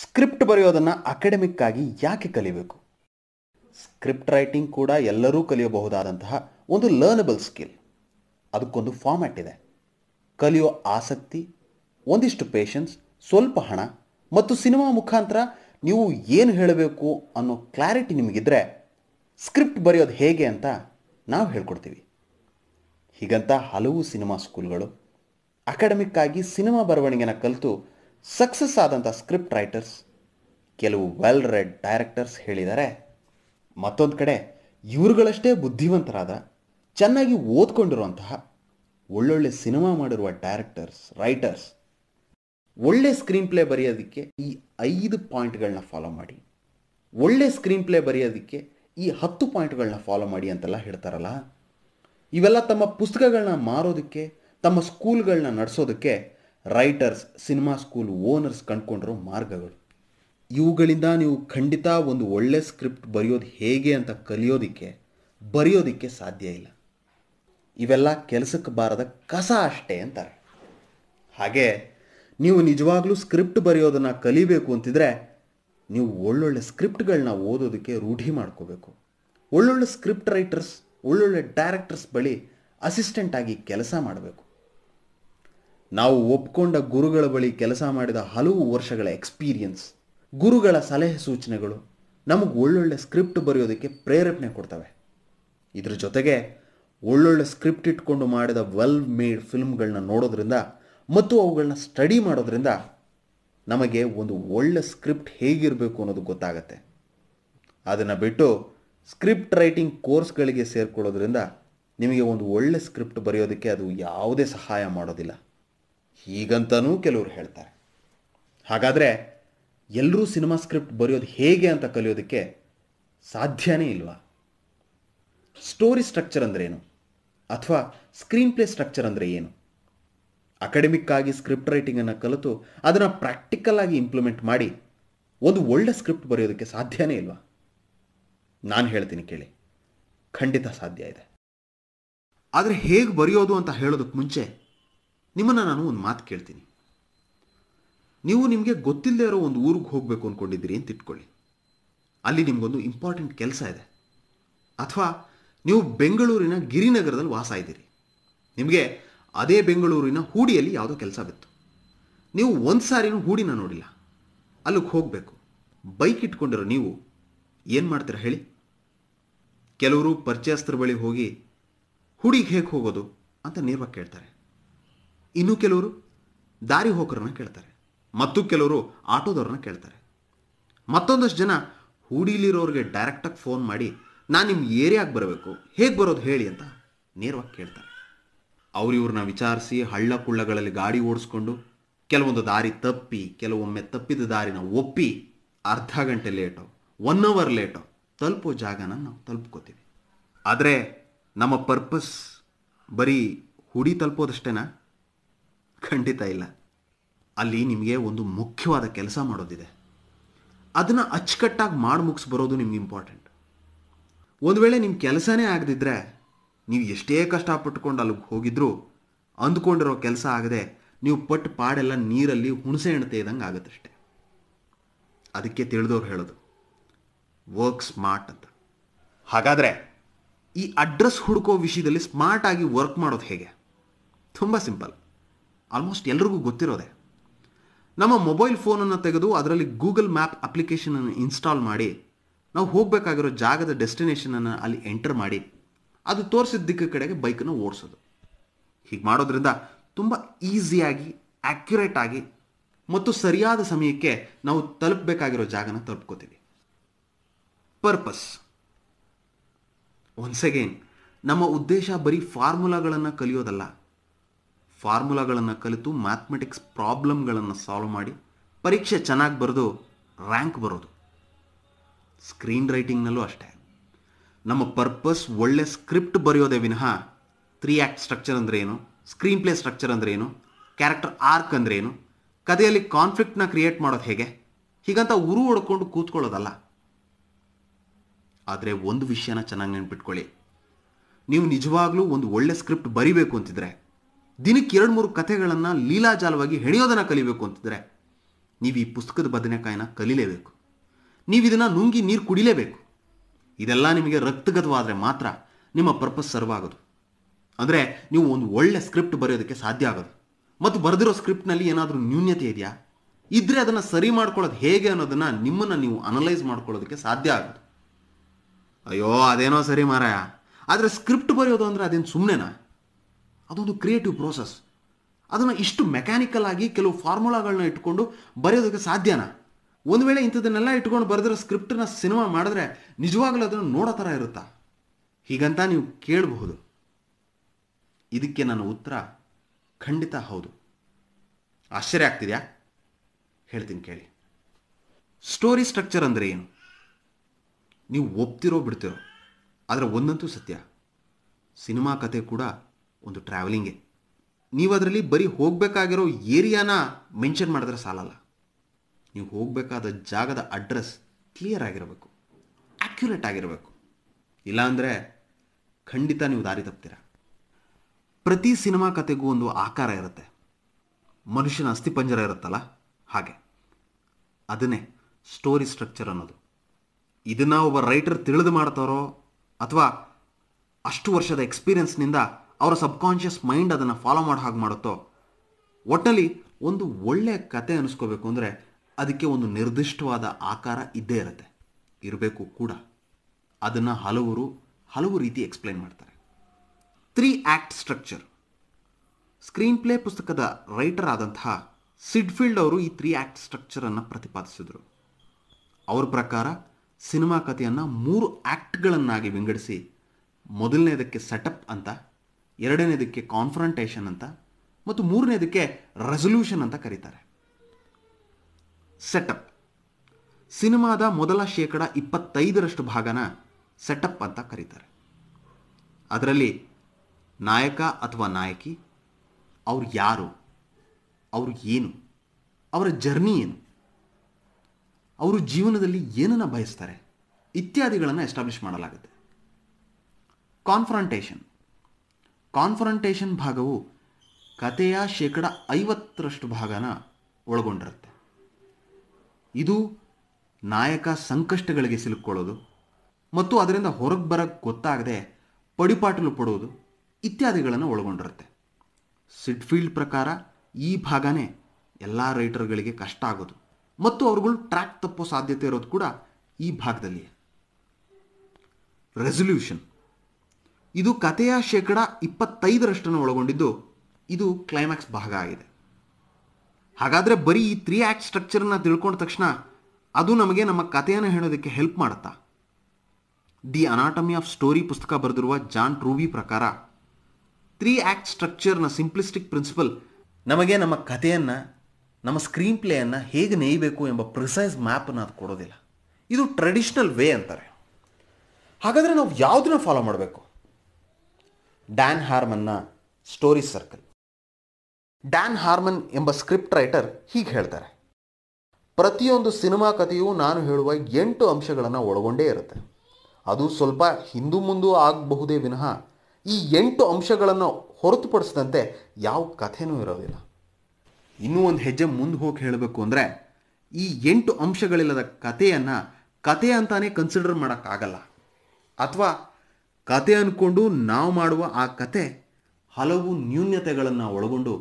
Script ಬರೆಯೋದನ್ನು ಅಕಾಡೆಮಿಕ್ಕಾಗಿ ಯಾಕೆ ಕಲಿಬೇಕು script writing ಕೂಡ ಎಲ್ಲರೂ ಕಲಿಯಬಹುದಾದಂತಹ ಒಂದು ಲರ್ನಬಲ್ ಸ್ಕಿಲ್ ಅದಕ್ಕೊಂದು ಫಾರ್ಮ್ಯಾಟ್ ಇದೆ ಕಲಿಯೋ ಆಸಕ್ತಿ ಒಂದಿಷ್ಟು ಪೇಷನ್ಸ್ ಸ್ವಲ್ಪ ಹಣ ಮತ್ತು ಸಿನಿಮಾ ಮುಖಾಂತರ ನೀವು ಏನು ಹೇಳಬೇಕು ಅನ್ನೋ ಕ್ಲಾರಿಟಿ ನಿಮಗಿದ್ರೆ ಸ್ಕ್ರಿಪ್ಟ್ ಬರೆಯೋದು ಹೇಗೆ ಅಂತ ನಾವು ಹೇಳ್ಕೊಡ್ತೀವಿ ಹೀಗಂತ ಹಲವು ಸಿನಿಮಾ ಸ್ಕೂಲ್ಗಳು ಅಕಾಡೆಮಿಕ್ಕಾಗಿ ಸಿನಿಮಾ ಬರವಣಿಗೆನ ಕಲಿತು ಸಕ್ಸಸ್ ಆದಂಥ ಸ್ಕ್ರಿಪ್ಟ್ ರೈಟರ್ಸ್ ಕೆಲವು ವೆಲ್ ರೆಡ್ ಡೈರೆಕ್ಟರ್ಸ್ ಹೇಳಿದ್ದಾರೆ ಮತ್ತೊಂದು ಕಡೆ ಇವರುಗಳಷ್ಟೇ ಬುದ್ಧಿವಂತರಾದ ಚೆನ್ನಾಗಿ ಓದ್ಕೊಂಡಿರುವಂತಹ ಒಳ್ಳೊಳ್ಳೆ ಸಿನಿಮಾ ಮಾಡಿರುವ ಡೈರೆಕ್ಟರ್ಸ್ ರೈಟರ್ಸ್ ಒಳ್ಳೆ ಸ್ಕ್ರೀನ್ ಪ್ಲೇ ಬರೆಯೋದಕ್ಕೆ ಈ ಐದು ಪಾಯಿಂಟ್ಗಳನ್ನ ಫಾಲೋ ಮಾಡಿ ಒಳ್ಳೆ ಸ್ಕ್ರೀನ್ ಪ್ಲೇ ಬರೆಯೋದಕ್ಕೆ ಈ ಹತ್ತು ಪಾಯಿಂಟ್ಗಳನ್ನ ಫಾಲೋ ಮಾಡಿ ಅಂತೆಲ್ಲ ಹೇಳ್ತಾರಲ್ಲ ಇವೆಲ್ಲ ತಮ್ಮ ಪುಸ್ತಕಗಳನ್ನ ಮಾರೋದಕ್ಕೆ ತಮ್ಮ ಸ್ಕೂಲ್ಗಳನ್ನ ನಡೆಸೋದಕ್ಕೆ ರೈಟರ್ಸ್ ಸಿನಿಮಾ ಸ್ಕೂಲ್ ಓನರ್ಸ್ ಕಂಡುಕೊಂಡಿರೋ ಮಾರ್ಗಗಳು ಇವುಗಳಿಂದ ನೀವು ಖಂಡಿತ ಒಂದು ಒಳ್ಳೆ ಸ್ಕ್ರಿಪ್ಟ್ ಬರೆಯೋದು ಹೇಗೆ ಅಂತ ಕಲಿಯೋದಕ್ಕೆ ಬರೆಯೋದಕ್ಕೆ ಸಾಧ್ಯ ಇಲ್ಲ ಇವೆಲ್ಲ ಕೆಲಸಕ್ಕೆ ಬಾರದ ಕಸ ಅಷ್ಟೇ ಅಂತಾರೆ ಹಾಗೆ ನೀವು ನಿಜವಾಗ್ಲೂ ಸ್ಕ್ರಿಪ್ಟ್ ಬರೆಯೋದನ್ನು ಕಲಿಬೇಕು ಅಂತಿದ್ರೆ ನೀವು ಒಳ್ಳೊಳ್ಳೆ ಸ್ಕ್ರಿಪ್ಟ್ಗಳನ್ನ ಓದೋದಕ್ಕೆ ರೂಢಿ ಮಾಡ್ಕೋಬೇಕು ಒಳ್ಳೊಳ್ಳೆ ಸ್ಕ್ರಿಪ್ಟ್ ರೈಟರ್ಸ್ ಒಳ್ಳೊಳ್ಳೆ ಡೈರೆಕ್ಟರ್ಸ್ ಬಳಿ ಅಸಿಸ್ಟೆಂಟಾಗಿ ಕೆಲಸ ಮಾಡಬೇಕು ನಾವು ಒಪ್ಕೊಂಡ ಗುರುಗಳ ಬಳಿ ಕೆಲಸ ಮಾಡಿದ ಹಲವು ವರ್ಷಗಳ ಎಕ್ಸ್ಪೀರಿಯನ್ಸ್ ಗುರುಗಳ ಸಲಹೆ ಸೂಚನೆಗಳು ನಮಗೆ ಒಳ್ಳೊಳ್ಳೆ ಸ್ಕ್ರಿಪ್ಟ್ ಬರೆಯೋದಕ್ಕೆ ಪ್ರೇರೇಪಣೆ ಕೊಡ್ತವೆ ಇದ್ರ ಜೊತೆಗೆ ಒಳ್ಳೊಳ್ಳೆ ಸ್ಕ್ರಿಪ್ಟ್ ಇಟ್ಕೊಂಡು ಮಾಡಿದ ವೆಲ್ ಮೇಡ್ ಫಿಲ್ಮ್ಗಳನ್ನ ನೋಡೋದ್ರಿಂದ ಮತ್ತು ಅವುಗಳನ್ನ ಸ್ಟಡಿ ಮಾಡೋದ್ರಿಂದ ನಮಗೆ ಒಂದು ಒಳ್ಳೆ ಸ್ಕ್ರಿಪ್ಟ್ ಹೇಗಿರಬೇಕು ಅನ್ನೋದು ಗೊತ್ತಾಗತ್ತೆ ಅದನ್ನು ಬಿಟ್ಟು ಸ್ಕ್ರಿಪ್ಟ್ ರೈಟಿಂಗ್ ಕೋರ್ಸ್ಗಳಿಗೆ ಸೇರಿಕೊಳ್ಳೋದ್ರಿಂದ ನಿಮಗೆ ಒಂದು ಒಳ್ಳೆ ಸ್ಕ್ರಿಪ್ಟ್ ಬರೆಯೋದಕ್ಕೆ ಅದು ಯಾವುದೇ ಸಹಾಯ ಮಾಡೋದಿಲ್ಲ ಹೀಗಂತನೂ ಕೆಲವರು ಹೇಳ್ತಾರೆ ಹಾಗಾದರೆ ಎಲ್ಲರೂ ಸಿನಿಮಾ ಸ್ಕ್ರಿಪ್ಟ್ ಬರೆಯೋದು ಹೇಗೆ ಅಂತ ಕಲಿಯೋದಕ್ಕೆ ಸಾಧ್ಯನೇ ಇಲ್ವಾ ಸ್ಟೋರಿ ಸ್ಟ್ರಕ್ಚರ್ ಅಂದ್ರೇನು ಅಥವಾ ಸ್ಕ್ರೀನ್ ಪ್ಲೇ ಸ್ಟ್ರಕ್ಚರ್ ಅಂದರೆ ಏನು ಅಕಾಡೆಮಿಕ್ ಆಗಿ ಸ್ಕ್ರಿಪ್ಟ್ ರೈಟಿಂಗನ್ನು ಕಲಿತು ಅದನ್ನು ಪ್ರಾಕ್ಟಿಕಲ್ ಆಗಿ ಇಂಪ್ಲಿಮೆಂಟ್ ಮಾಡಿ ಒಂದು ಒಳ್ಳೆ ಸ್ಕ್ರಿಪ್ಟ್ ಬರೆಯೋದಕ್ಕೆ ಸಾಧ್ಯನೇ ಇಲ್ವಾ ನಾನು ಹೇಳ್ತೀನಿ ಕೇಳಿ ಖಂಡಿತ ಸಾಧ್ಯ ಇದೆ ಆದರೆ ಹೇಗೆ ಬರೆಯೋದು ಅಂತ ಹೇಳೋದಕ್ಕೆ ಮುಂಚೆ ನಿಮ್ಮನ್ನು ನಾನು ಒಂದು ಮಾತು ಕೇಳ್ತೀನಿ ನೀವು ನಿಮಗೆ ಗೊತ್ತಿಲ್ಲದೆ ಇರೋ ಒಂದು ಊರಿಗೆ ಹೋಗಬೇಕು ಅಂದ್ಕೊಂಡಿದ್ದೀರಿ ಅಂತ ಇಟ್ಕೊಳ್ಳಿ ಅಲ್ಲಿ ನಿಮಗೊಂದು ಇಂಪಾರ್ಟೆಂಟ್ ಕೆಲಸ ಇದೆ ಅಥವಾ ನೀವು ಬೆಂಗಳೂರಿನ ಗಿರಿನಗರದಲ್ಲಿ ವಾಸ ಇದ್ದೀರಿ ನಿಮಗೆ ಅದೇ ಬೆಂಗಳೂರಿನ ಹೂಡಿಯಲ್ಲಿ ಯಾವುದೋ ಕೆಲಸ ಬಿತ್ತು ನೀವು ಒಂದು ಸಾರಿನೂ ಹೂಡಿನ ನೋಡಿಲ್ಲ ಅಲ್ಲಿಗೆ ಹೋಗಬೇಕು ಬೈಕ್ ಇಟ್ಕೊಂಡಿರೋ ನೀವು ಏನು ಮಾಡ್ತೀರಾ ಹೇಳಿ ಕೆಲವರು ಪರಿಚಯಸ್ತ್ರ ಬಳಿ ಹೋಗಿ ಹುಡಿಗೆ ಹೇಗೆ ಹೋಗೋದು ಅಂತ ನೇರವಾಗಿ ಕೇಳ್ತಾರೆ ಇನ್ನು ಕೆಲವರು ದಾರಿ ಹೋಕರನ್ನು ಕೇಳ್ತಾರೆ ಮತ್ತು ಕೆಲವರು ಆಟೋದವ್ರನ್ನ ಕೇಳ್ತಾರೆ ಮತ್ತೊಂದಷ್ಟು ಜನ ಹೂಡಿಲಿರೋರಿಗೆ ಡೈರೆಕ್ಟಾಗಿ ಫೋನ್ ಮಾಡಿ ನಾನು ನಿಮ್ಮ ಏರಿಯಾಗೆ ಬರಬೇಕು ಹೇಗೆ ಬರೋದು ಹೇಳಿ ಅಂತ ನೇರವಾಗಿ ಕೇಳ್ತಾರೆ ಅವರಿವ್ರನ್ನ ವಿಚಾರಿಸಿ ಹಳ್ಳ ಕುಳ್ಳಗಳಲ್ಲಿ ಗಾಡಿ ಓಡಿಸ್ಕೊಂಡು ಕೆಲವೊಂದು ದಾರಿ ತಪ್ಪಿ ಕೆಲವೊಮ್ಮೆ ತಪ್ಪಿದ ದಾರಿನ ಒಪ್ಪಿ ಅರ್ಧ ಗಂಟೆ ಲೇಟೋ ಒನ್ ಅವರ್ ಲೇಟೋ ತಲುಪೋ ಜಾಗನ ನಾವು ತಲುಪ್ಕೋತೀವಿ ಆದರೆ ನಮ್ಮ ಪರ್ಪಸ್ ಬರೀ ಹುಡಿ ತಲುಪೋದಷ್ಟೇನಾ ಖಂಡಿತ ಇಲ್ಲ ಅಲ್ಲಿ ನಿಮಗೆ ಒಂದು ಮುಖ್ಯವಾದ ಕೆಲಸ ಮಾಡೋದಿದೆ ಅದನ್ನು ಅಚ್ಚುಕಟ್ಟಾಗಿ ಮಾಡಿ ಮುಗಿಸ್ ಬರೋದು ನಿಮ್ಗೆ ಇಂಪಾರ್ಟೆಂಟ್ ಒಂದು ವೇಳೆ ನಿಮ್ಮ ಕೆಲಸನೇ ಆಗದಿದ್ದರೆ ನೀವು ಎಷ್ಟೇ ಕಷ್ಟಪಟ್ಟುಕೊಂಡು ಅಲ್ಲಿಗೆ ಹೋಗಿದ್ರು ಅಂದ್ಕೊಂಡಿರೋ ಕೆಲಸ ಆಗದೆ ನೀವು ಪಟ್ಟು ಪಾಡೆಲ್ಲ ನೀರಲ್ಲಿ ಹುಣಸೆ ಇದ್ದಂಗೆ ಆಗುತ್ತೆ ಆಗುತ್ತಷ್ಟೆ ಅದಕ್ಕೆ ತಿಳಿದವ್ರು ಹೇಳೋದು ವರ್ಕ್ ಸ್ಮಾರ್ಟ್ ಅಂತ ಹಾಗಾದರೆ ಈ ಅಡ್ರೆಸ್ ಹುಡುಕೋ ವಿಷಯದಲ್ಲಿ ಸ್ಮಾರ್ಟಾಗಿ ವರ್ಕ್ ಮಾಡೋದು ಹೇಗೆ ತುಂಬ ಸಿಂಪಲ್ ಆಲ್ಮೋಸ್ಟ್ ಎಲ್ರಿಗೂ ಗೊತ್ತಿರೋದೆ ನಮ್ಮ ಮೊಬೈಲ್ ಫೋನನ್ನು ತೆಗೆದು ಅದರಲ್ಲಿ ಗೂಗಲ್ ಮ್ಯಾಪ್ ಅಪ್ಲಿಕೇಶನನ್ನು ಇನ್ಸ್ಟಾಲ್ ಮಾಡಿ ನಾವು ಹೋಗಬೇಕಾಗಿರೋ ಜಾಗದ ಡೆಸ್ಟಿನೇಷನನ್ನು ಅಲ್ಲಿ ಎಂಟರ್ ಮಾಡಿ ಅದು ತೋರಿಸಿದ ದಿಕ್ಕ ಕಡೆಗೆ ಬೈಕನ್ನು ಓಡಿಸೋದು ಹೀಗೆ ಮಾಡೋದ್ರಿಂದ ತುಂಬ ಈಸಿಯಾಗಿ ಆಗಿ ಮತ್ತು ಸರಿಯಾದ ಸಮಯಕ್ಕೆ ನಾವು ತಲುಪಬೇಕಾಗಿರೋ ಜಾಗನ ತಲುಪ್ಕೋತೀವಿ ಪರ್ಪಸ್ ಒನ್ಸ್ ಅಗೇನ್ ನಮ್ಮ ಉದ್ದೇಶ ಬರೀ ಫಾರ್ಮುಲಾಗಳನ್ನು ಕಲಿಯೋದಲ್ಲ ಫಾರ್ಮುಲಾಗಳನ್ನು ಕಲಿತು ಮ್ಯಾಥ್ಮೆಟಿಕ್ಸ್ ಪ್ರಾಬ್ಲಮ್ಗಳನ್ನು ಸಾಲ್ವ್ ಮಾಡಿ ಪರೀಕ್ಷೆ ಚೆನ್ನಾಗಿ ಬರೆದು ರ್ಯಾಂಕ್ ಬರೋದು ಸ್ಕ್ರೀನ್ ರೈಟಿಂಗ್ನಲ್ಲೂ ಅಷ್ಟೇ ನಮ್ಮ ಪರ್ಪಸ್ ಒಳ್ಳೆ ಸ್ಕ್ರಿಪ್ಟ್ ಬರೆಯೋದೇ ವಿನಃ ತ್ರೀ ಆ್ಯಕ್ಟ್ ಸ್ಟ್ರಕ್ಚರ್ ಅಂದರೆ ಏನು ಸ್ಕ್ರೀನ್ ಪ್ಲೇ ಸ್ಟ್ರಕ್ಚರ್ ಅಂದರೆ ಏನು ಕ್ಯಾರೆಕ್ಟರ್ ಆರ್ಕ್ ಅಂದರೆ ಏನು ಕಥೆಯಲ್ಲಿ ಕಾನ್ಫ್ಲಿಕ್ಟ್ನ ಕ್ರಿಯೇಟ್ ಮಾಡೋದು ಹೇಗೆ ಹೀಗಂತ ಉರು ಹೊಡ್ಕೊಂಡು ಕೂತ್ಕೊಳ್ಳೋದಲ್ಲ ಆದರೆ ಒಂದು ವಿಷಯನ ಚೆನ್ನಾಗಿ ನೆನ್ಪಿಟ್ಕೊಳ್ಳಿ ನೀವು ನಿಜವಾಗ್ಲೂ ಒಂದು ಒಳ್ಳೆ ಸ್ಕ್ರಿಪ್ಟ್ ಬರಿಬೇಕು ಅಂತಿದ್ರೆ ದಿನಕ್ಕೆ ಎರಡು ಮೂರು ಕಥೆಗಳನ್ನು ಲೀಲಾಜಾಲವಾಗಿ ಹೆಣೆಯೋದನ್ನು ಕಲಿಬೇಕು ಅಂತಿದ್ರೆ ನೀವು ಈ ಪುಸ್ತಕದ ಬದನೆಕಾಯಿನ ಕಲಿಲೇಬೇಕು ನೀವು ಇದನ್ನು ನುಂಗಿ ನೀರು ಕುಡಿಲೇಬೇಕು ಇದೆಲ್ಲ ನಿಮಗೆ ರಕ್ತಗತವಾದರೆ ಮಾತ್ರ ನಿಮ್ಮ ಪರ್ಪಸ್ ಸರ್ವ್ ಆಗೋದು ಅಂದರೆ ನೀವು ಒಂದು ಒಳ್ಳೆ ಸ್ಕ್ರಿಪ್ಟ್ ಬರೆಯೋದಕ್ಕೆ ಸಾಧ್ಯ ಆಗೋದು ಮತ್ತು ಬರೆದಿರೋ ಸ್ಕ್ರಿಪ್ಟ್ನಲ್ಲಿ ಏನಾದರೂ ನ್ಯೂನ್ಯತೆ ಇದೆಯಾ ಇದ್ದರೆ ಅದನ್ನು ಸರಿ ಮಾಡ್ಕೊಳ್ಳೋದು ಹೇಗೆ ಅನ್ನೋದನ್ನು ನಿಮ್ಮನ್ನು ನೀವು ಅನಲೈಸ್ ಮಾಡ್ಕೊಳ್ಳೋದಕ್ಕೆ ಸಾಧ್ಯ ಆಗೋದು ಅಯ್ಯೋ ಅದೇನೋ ಸರಿ ಮಾರಾಯ ಆದರೆ ಸ್ಕ್ರಿಪ್ಟ್ ಬರೆಯೋದು ಅಂದರೆ ಅದೇನು ಸುಮ್ಮನೆನಾ ಅದೊಂದು ಕ್ರಿಯೇಟಿವ್ ಪ್ರೋಸೆಸ್ ಅದನ್ನು ಇಷ್ಟು ಮೆಕ್ಯಾನಿಕಲ್ ಆಗಿ ಕೆಲವು ಫಾರ್ಮುಲಾಗಳನ್ನ ಇಟ್ಕೊಂಡು ಬರೆಯೋದಕ್ಕೆ ಸಾಧ್ಯನಾ ಒಂದು ವೇಳೆ ಇಂಥದನ್ನೆಲ್ಲ ಇಟ್ಕೊಂಡು ಬರೆದಿರೋ ಸ್ಕ್ರಿಪ್ಟನ್ನ ಸಿನಿಮಾ ಮಾಡಿದ್ರೆ ನಿಜವಾಗ್ಲೂ ಅದನ್ನು ನೋಡೋ ಥರ ಇರುತ್ತಾ ಹೀಗಂತ ನೀವು ಕೇಳಬಹುದು ಇದಕ್ಕೆ ನನ್ನ ಉತ್ತರ ಖಂಡಿತ ಹೌದು ಆಶ್ಚರ್ಯ ಆಗ್ತಿದೆಯಾ ಹೇಳ್ತೀನಿ ಕೇಳಿ ಸ್ಟೋರಿ ಸ್ಟ್ರಕ್ಚರ್ ಅಂದರೆ ಏನು ನೀವು ಒಪ್ತಿರೋ ಬಿಡ್ತಿರೋ ಆದರೆ ಒಂದಂತೂ ಸತ್ಯ ಸಿನಿಮಾ ಕತೆ ಕೂಡ ಒಂದು ಟ್ರಾವೆಲಿಂಗೇ ನೀವು ಅದರಲ್ಲಿ ಬರೀ ಹೋಗಬೇಕಾಗಿರೋ ಏರಿಯಾನ ಮೆನ್ಷನ್ ಮಾಡಿದ್ರೆ ಸಾಲಲ್ಲ ನೀವು ಹೋಗಬೇಕಾದ ಜಾಗದ ಅಡ್ರೆಸ್ ಕ್ಲಿಯರ್ ಆಗಿರಬೇಕು ಆಕ್ಯುರೇಟ್ ಆಗಿರಬೇಕು ಇಲ್ಲಾಂದರೆ ಖಂಡಿತ ನೀವು ದಾರಿ ತಪ್ತೀರ ಪ್ರತಿ ಸಿನಿಮಾ ಕತೆಗೂ ಒಂದು ಆಕಾರ ಇರುತ್ತೆ ಮನುಷ್ಯನ ಅಸ್ಥಿಪಂಜರ ಇರುತ್ತಲ್ಲ ಹಾಗೆ ಅದನ್ನೇ ಸ್ಟೋರಿ ಸ್ಟ್ರಕ್ಚರ್ ಅನ್ನೋದು ಇದನ್ನು ಒಬ್ಬ ರೈಟರ್ ತಿಳಿದು ಮಾಡ್ತಾರೋ ಅಥವಾ ಅಷ್ಟು ವರ್ಷದ ಎಕ್ಸ್ಪೀರಿಯನ್ಸ್ನಿಂದ ಅವರ ಸಬ್ಕಾನ್ಷಿಯಸ್ ಮೈಂಡ್ ಅದನ್ನು ಫಾಲೋ ಮಾಡಿ ಹಾಗೆ ಮಾಡುತ್ತೋ ಒಟ್ಟಲ್ಲಿ ಒಂದು ಒಳ್ಳೆಯ ಕತೆ ಅನಿಸ್ಕೋಬೇಕು ಅಂದರೆ ಅದಕ್ಕೆ ಒಂದು ನಿರ್ದಿಷ್ಟವಾದ ಆಕಾರ ಇದ್ದೇ ಇರುತ್ತೆ ಇರಬೇಕು ಕೂಡ ಅದನ್ನು ಹಲವರು ಹಲವು ರೀತಿ ಎಕ್ಸ್ಪ್ಲೈನ್ ಮಾಡ್ತಾರೆ three act structure screenplay ಪುಸ್ತಕದ ರೈಟರ್ ಆದಂತಹ ಸಿಡ್ಫೀಲ್ಡ್ ಅವರು ಈ ತ್ರೀ ಆ್ಯಕ್ಟ್ ಸ್ಟ್ರಕ್ಚರನ್ನು ಪ್ರತಿಪಾದಿಸಿದರು ಅವರ ಪ್ರಕಾರ ಸಿನಿಮಾ ಕಥೆಯನ್ನು ಮೂರು ಆ್ಯಕ್ಟ್ಗಳನ್ನಾಗಿ ವಿಂಗಡಿಸಿ ಮೊದಲನೇದಕ್ಕೆ ಸೆಟಪ್ ಅಂತ ಎರಡನೇದಕ್ಕೆ ಕಾನ್ಫ್ರಂಟೇಷನ್ ಅಂತ ಮತ್ತು ಮೂರನೇದಕ್ಕೆ ರೆಸೊಲ್ಯೂಷನ್ ಅಂತ ಕರೀತಾರೆ ಸೆಟಪ್ ಸಿನಿಮಾದ ಮೊದಲ ಶೇಕಡ ಇಪ್ಪತ್ತೈದರಷ್ಟು ಭಾಗನ ಸೆಟಪ್ ಅಂತ ಕರೀತಾರೆ ಅದರಲ್ಲಿ ನಾಯಕ ಅಥವಾ ನಾಯಕಿ ಅವ್ರು ಯಾರು ಅವರು ಏನು ಅವರ ಜರ್ನಿ ಏನು ಅವರು ಜೀವನದಲ್ಲಿ ಏನನ್ನು ಬಯಸ್ತಾರೆ ಇತ್ಯಾದಿಗಳನ್ನು ಎಸ್ಟಾಬ್ಲಿಷ್ ಮಾಡಲಾಗುತ್ತೆ ಕಾನ್ಫ್ರಂಟೇಷನ್ ಕಾನ್ಫರಂಟೇಷನ್ ಭಾಗವು ಕಥೆಯ ಶೇಕಡ ಐವತ್ತರಷ್ಟು ಭಾಗನ ಒಳಗೊಂಡಿರುತ್ತೆ ಇದು ನಾಯಕ ಸಂಕಷ್ಟಗಳಿಗೆ ಸಿಲುಕೊಳ್ಳೋದು ಮತ್ತು ಅದರಿಂದ ಹೊರಗೆ ಬರೋಕ್ಕೆ ಗೊತ್ತಾಗದೆ ಪಡಿಪಾಟಲು ಪಡೋದು ಇತ್ಯಾದಿಗಳನ್ನು ಒಳಗೊಂಡಿರುತ್ತೆ ಸಿಡ್ಫೀಲ್ಡ್ ಪ್ರಕಾರ ಈ ಭಾಗನೇ ಎಲ್ಲ ರೈಟರ್ಗಳಿಗೆ ಕಷ್ಟ ಆಗೋದು ಮತ್ತು ಅವ್ರುಗಳು ಟ್ರ್ಯಾಕ್ ತಪ್ಪೋ ಸಾಧ್ಯತೆ ಇರೋದು ಕೂಡ ಈ ಭಾಗದಲ್ಲಿಯೇ ರೆಸೊಲ್ಯೂಷನ್ ಇದು ಕಥೆಯ ಶೇಕಡ ಇಪ್ಪತ್ತೈದರಷ್ಟನ್ನು ಒಳಗೊಂಡಿದ್ದು ಇದು ಕ್ಲೈಮ್ಯಾಕ್ಸ್ ಭಾಗ ಆಗಿದೆ ಹಾಗಾದರೆ ಬರೀ ಈ ತ್ರೀ ಆ್ಯಕ್ಟ್ ಸ್ಟ್ರಕ್ಚರನ್ನು ತಿಳ್ಕೊಂಡ ತಕ್ಷಣ ಅದು ನಮಗೆ ನಮ್ಮ ಕಥೆಯನ್ನು ಹೇಳೋದಕ್ಕೆ ಹೆಲ್ಪ್ ಮಾಡುತ್ತಾ ದಿ ಅನಾಟಮಿ ಆಫ್ ಸ್ಟೋರಿ ಪುಸ್ತಕ ಬರೆದಿರುವ ಜಾನ್ ಟ್ರೂವಿ ಪ್ರಕಾರ ತ್ರೀ ಆ್ಯಕ್ಟ್ ಸ್ಟ್ರಕ್ಚರ್ನ ಸಿಂಪ್ಲಿಸ್ಟಿಕ್ ಪ್ರಿನ್ಸಿಪಲ್ ನಮಗೆ ನಮ್ಮ ಕಥೆಯನ್ನು ನಮ್ಮ ಸ್ಕ್ರೀನ್ ಪ್ಲೇಯನ್ನು ಹೇಗೆ ನೇಯಬೇಕು ಎಂಬ ಪ್ರಿಸೈಸ್ ಮ್ಯಾಪನ್ನು ಅದು ಕೊಡೋದಿಲ್ಲ ಇದು ಟ್ರೆಡಿಷ್ನಲ್ ವೇ ಅಂತಾರೆ ಹಾಗಾದರೆ ನಾವು ಯಾವುದನ್ನ ಫಾಲೋ ಮಾಡಬೇಕು ಡ್ಯಾನ್ ಹಾರ್ಮನ್ನ ಸ್ಟೋರಿ ಸರ್ಕಲ್ ಡ್ಯಾನ್ ಹಾರ್ಮನ್ ಎಂಬ ಸ್ಕ್ರಿಪ್ಟ್ ರೈಟರ್ ಹೀಗೆ ಹೇಳ್ತಾರೆ ಪ್ರತಿಯೊಂದು ಸಿನಿಮಾ ಕಥೆಯು ನಾನು ಹೇಳುವ ಎಂಟು ಅಂಶಗಳನ್ನು ಒಳಗೊಂಡೇ ಇರುತ್ತೆ ಅದು ಸ್ವಲ್ಪ ಹಿಂದೂ ಮುಂದೂ ಆಗಬಹುದೇ ವಿನಃ ಈ ಎಂಟು ಅಂಶಗಳನ್ನು ಹೊರತುಪಡಿಸಿದಂತೆ ಯಾವ ಕಥೆನೂ ಇರೋದಿಲ್ಲ ಇನ್ನೂ ಒಂದು ಹೆಜ್ಜೆ ಮುಂದೆ ಹೋಗಿ ಹೇಳಬೇಕು ಅಂದರೆ ಈ ಎಂಟು ಅಂಶಗಳಿಲ್ಲದ ಕಥೆಯನ್ನು ಕತೆ ಅಂತಾನೆ ಕನ್ಸಿಡರ್ ಮಾಡೋಕ್ಕಾಗಲ್ಲ ಅಥವಾ ಕತೆ ಅಂದ್ಕೊಂಡು ನಾವು ಮಾಡುವ ಆ ಕತೆ ಹಲವು ನ್ಯೂನ್ಯತೆಗಳನ್ನು ಒಳಗೊಂಡು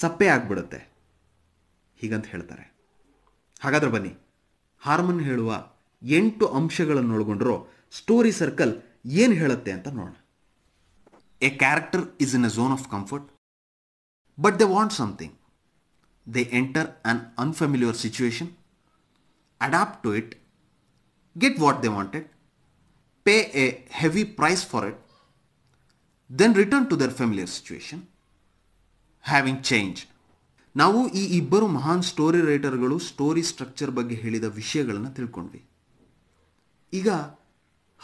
ಸಪ್ಪೆ ಆಗ್ಬಿಡುತ್ತೆ ಹೀಗಂತ ಹೇಳ್ತಾರೆ ಹಾಗಾದ್ರೆ ಬನ್ನಿ ಹಾರ್ಮನ್ ಹೇಳುವ ಎಂಟು ಅಂಶಗಳನ್ನು ಒಳಗೊಂಡಿರೋ ಸ್ಟೋರಿ ಸರ್ಕಲ್ ಏನು ಹೇಳುತ್ತೆ ಅಂತ ನೋಡೋಣ a character is in a zone of comfort but they want something they enter an unfamiliar situation adapt to it get what they wanted pay a heavy price for it, then return to their familiar situation, having changed. ನಾವು ಈ ಇಬ್ಬರು ಮಹಾನ್ story ರೈಟರ್ಗಳು story structure ಬಗ್ಗೆ ಹೇಳಿದ ವಿಷಯಗಳನ್ನು ತಿಳ್ಕೊಂಡ್ವಿ ಈಗ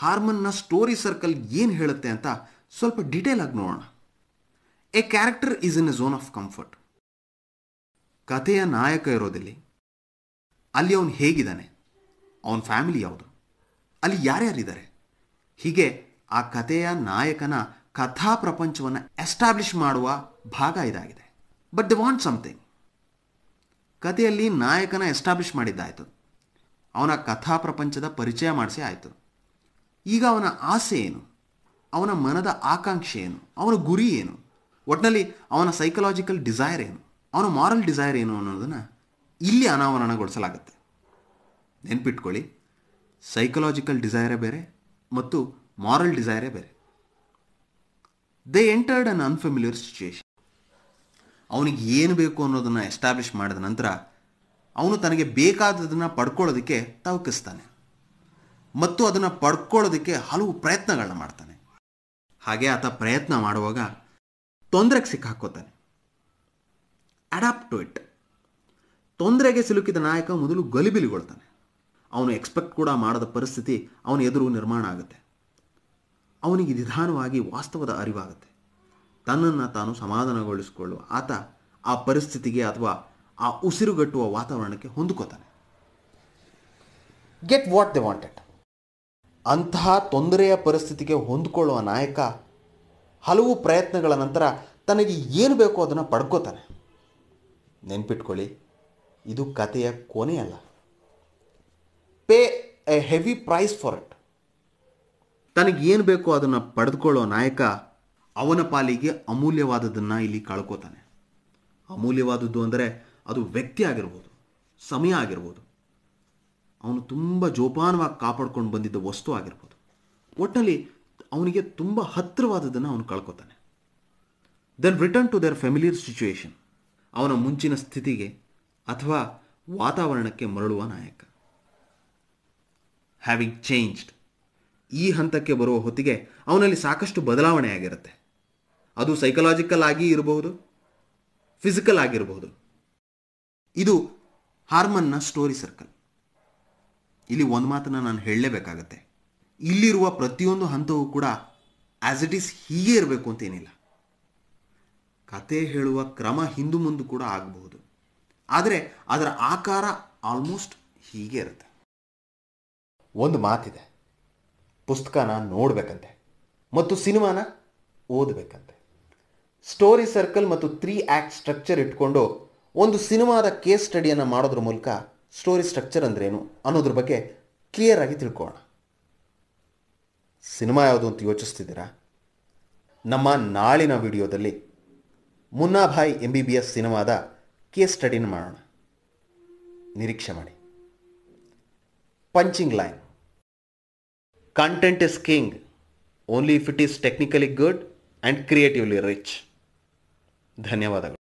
ಹಾರ್ಮನ್ನ story circle ಏನು ಹೇಳುತ್ತೆ ಅಂತ ಸ್ವಲ್ಪ ಡೀಟೇಲ್ ಆಗಿ ನೋಡೋಣ a character is in a zone of comfort ಕಥೆಯ ನಾಯಕ ಇರೋದಿಲ್ಲಿ ಅಲ್ಲಿ ಅವನು ಹೇಗಿದ್ದಾನೆ ಅವನ ಫ್ಯಾಮಿಲಿ ಯಾವುದು ಅಲ್ಲಿ ಯಾರ್ಯಾರಿದ್ದಾರೆ ಹೀಗೆ ಆ ಕಥೆಯ ನಾಯಕನ ಕಥಾ ಪ್ರಪಂಚವನ್ನು ಎಸ್ಟಾಬ್ಲಿಷ್ ಮಾಡುವ ಭಾಗ ಇದಾಗಿದೆ ಬಟ್ ದಿ ವಾಂಟ್ ಸಮಥಿಂಗ್ ಕಥೆಯಲ್ಲಿ ನಾಯಕನ ಎಸ್ಟಾಬ್ಲಿಷ್ ಮಾಡಿದ್ದಾಯಿತು ಅವನ ಕಥಾ ಪ್ರಪಂಚದ ಪರಿಚಯ ಮಾಡಿಸಿ ಆಯಿತು ಈಗ ಅವನ ಆಸೆ ಏನು ಅವನ ಮನದ ಆಕಾಂಕ್ಷೆ ಏನು ಅವನ ಗುರಿ ಏನು ಒಟ್ಟಿನಲ್ಲಿ ಅವನ ಸೈಕಲಾಜಿಕಲ್ ಡಿಸೈರ್ ಏನು ಅವನ ಮಾರಲ್ ಡಿಸೈರ್ ಏನು ಅನ್ನೋದನ್ನು ಇಲ್ಲಿ ಅನಾವರಣಗೊಳಿಸಲಾಗುತ್ತೆ ನೆನ್ಪಿಟ್ಕೊಳ್ಳಿ ಸೈಕಲಾಜಿಕಲ್ ಡಿಸೈರೇ ಬೇರೆ ಮತ್ತು ಮಾರಲ್ ಡಿಸೈರೇ ಬೇರೆ they entered an unfamiliar situation ಅವನಿಗೆ ಏನು ಬೇಕು ಅನ್ನೋದನ್ನು ಎಸ್ಟಾಬ್ಲಿಷ್ ಮಾಡಿದ ನಂತರ ಅವನು ತನಗೆ ಬೇಕಾದದನ್ನು ಪಡ್ಕೊಳ್ಳೋದಕ್ಕೆ ತವಕಿಸ್ತಾನೆ ಮತ್ತು ಅದನ್ನು ಪಡ್ಕೊಳ್ಳೋದಕ್ಕೆ ಹಲವು ಪ್ರಯತ್ನಗಳನ್ನ ಮಾಡ್ತಾನೆ ಹಾಗೆ ಆತ ಪ್ರಯತ್ನ ಮಾಡುವಾಗ ತೊಂದರೆಗೆ ಸಿಕ್ಕಾಕೋತಾನೆ ಅಡಾಪ್ಟ್ ಟು ಇಟ್ ತೊಂದರೆಗೆ ಸಿಲುಕಿದ ನಾಯಕ ಮೊದಲು ಗಲಿಬಿಲಿಗೊಳ್ತಾನೆ ಅವನು ಎಕ್ಸ್ಪೆಕ್ಟ್ ಕೂಡ ಮಾಡದ ಪರಿಸ್ಥಿತಿ ಅವನ ಎದುರು ನಿರ್ಮಾಣ ಆಗುತ್ತೆ ಅವನಿಗೆ ನಿಧಾನವಾಗಿ ವಾಸ್ತವದ ಅರಿವಾಗುತ್ತೆ ತನ್ನನ್ನು ತಾನು ಸಮಾಧಾನಗೊಳಿಸಿಕೊಳ್ಳುವ ಆತ ಆ ಪರಿಸ್ಥಿತಿಗೆ ಅಥವಾ ಆ ಉಸಿರುಗಟ್ಟುವ ವಾತಾವರಣಕ್ಕೆ ಹೊಂದ್ಕೋತಾನೆ ಗೆಟ್ ವಾಟ್ ದೆ ವಾಂಟೆಡ್ ಅಂತಹ ತೊಂದರೆಯ ಪರಿಸ್ಥಿತಿಗೆ ಹೊಂದಿಕೊಳ್ಳುವ ನಾಯಕ ಹಲವು ಪ್ರಯತ್ನಗಳ ನಂತರ ತನಗೆ ಏನು ಬೇಕೋ ಅದನ್ನು ಪಡ್ಕೋತಾನೆ ನೆನ್ಪಿಟ್ಕೊಳ್ಳಿ ಇದು ಕಥೆಯ ಕೊನೆಯಲ್ಲ pay a heavy price for it ಏನು ಬೇಕೋ ಅದನ್ನು ಪಡೆದುಕೊಳ್ಳೋ ನಾಯಕ ಅವನ ಪಾಲಿಗೆ ಅಮೂಲ್ಯವಾದದನ್ನು ಇಲ್ಲಿ ಕಳ್ಕೋತಾನೆ ಅಮೂಲ್ಯವಾದದ್ದು ಅಂದರೆ ಅದು ವ್ಯಕ್ತಿ ಆಗಿರ್ಬೋದು ಸಮಯ ಆಗಿರ್ಬೋದು ಅವನು ತುಂಬ ಜೋಪಾನವಾಗಿ ಕಾಪಾಡ್ಕೊಂಡು ಬಂದಿದ್ದ ವಸ್ತು ಆಗಿರ್ಬೋದು ಒಟ್ಟಿನಲ್ಲಿ ಅವನಿಗೆ ತುಂಬ ಹತ್ತಿರವಾದದನ್ನು ಅವನು ಕಳ್ಕೊತಾನೆ then return to their familiar situation ಅವನ ಮುಂಚಿನ ಸ್ಥಿತಿಗೆ ಅಥವಾ ವಾತಾವರಣಕ್ಕೆ ಮರಳುವ ನಾಯಕ ಹ್ಯಾವಿಂಗ್ ಚೇಂಜ್ಡ್ ಈ ಹಂತಕ್ಕೆ ಬರುವ ಹೊತ್ತಿಗೆ ಅವನಲ್ಲಿ ಸಾಕಷ್ಟು ಬದಲಾವಣೆ ಆಗಿರುತ್ತೆ ಅದು ಸೈಕಲಾಜಿಕಲ್ ಆಗಿ ಇರಬಹುದು ಫಿಸಿಕಲ್ ಆಗಿರಬಹುದು ಇದು ಹಾರ್ಮನ್ನ ಸ್ಟೋರಿ ಸರ್ಕಲ್ ಇಲ್ಲಿ ಒಂದು ಮಾತನ್ನು ನಾನು ಹೇಳಲೇಬೇಕಾಗತ್ತೆ ಇಲ್ಲಿರುವ ಪ್ರತಿಯೊಂದು ಹಂತವೂ ಕೂಡ ಆ್ಯಸ್ ಇಟ್ ಈಸ್ ಹೀಗೆ ಇರಬೇಕು ಅಂತೇನಿಲ್ಲ ಕತೆ ಹೇಳುವ ಕ್ರಮ ಹಿಂದೂ ಮುಂದೆ ಕೂಡ ಆಗಬಹುದು ಆದರೆ ಅದರ ಆಕಾರ ಆಲ್ಮೋಸ್ಟ್ ಹೀಗೆ ಇರುತ್ತೆ ಒಂದು ಮಾತಿದೆ ಪುಸ್ತಕನ ನೋಡಬೇಕಂತೆ ಮತ್ತು ಸಿನಿಮಾನ ಓದಬೇಕಂತೆ ಸ್ಟೋರಿ ಸರ್ಕಲ್ ಮತ್ತು ತ್ರೀ ಆ್ಯಕ್ಟ್ ಸ್ಟ್ರಕ್ಚರ್ ಇಟ್ಕೊಂಡು ಒಂದು ಸಿನಿಮಾದ ಕೇಸ್ ಸ್ಟಡಿಯನ್ನು ಮಾಡೋದ್ರ ಮೂಲಕ ಸ್ಟೋರಿ ಸ್ಟ್ರಕ್ಚರ್ ಅಂದ್ರೇನು ಅನ್ನೋದ್ರ ಬಗ್ಗೆ ಕ್ಲಿಯರ್ ಆಗಿ ತಿಳ್ಕೊಳ್ಳೋಣ ಸಿನಿಮಾ ಯಾವುದು ಅಂತ ಯೋಚಿಸ್ತಿದ್ದೀರಾ ನಮ್ಮ ನಾಳಿನ ವಿಡಿಯೋದಲ್ಲಿ Munnabhai M B B S ಸಿನಿಮಾದ ಕೇಸ್ ಸ್ಟಡಿನ ಮಾಡೋಣ ನಿರೀಕ್ಷೆ ಮಾಡಿ punching line Content is king only if it is technically good and creatively rich. ಧನ್ಯವಾದಗಳು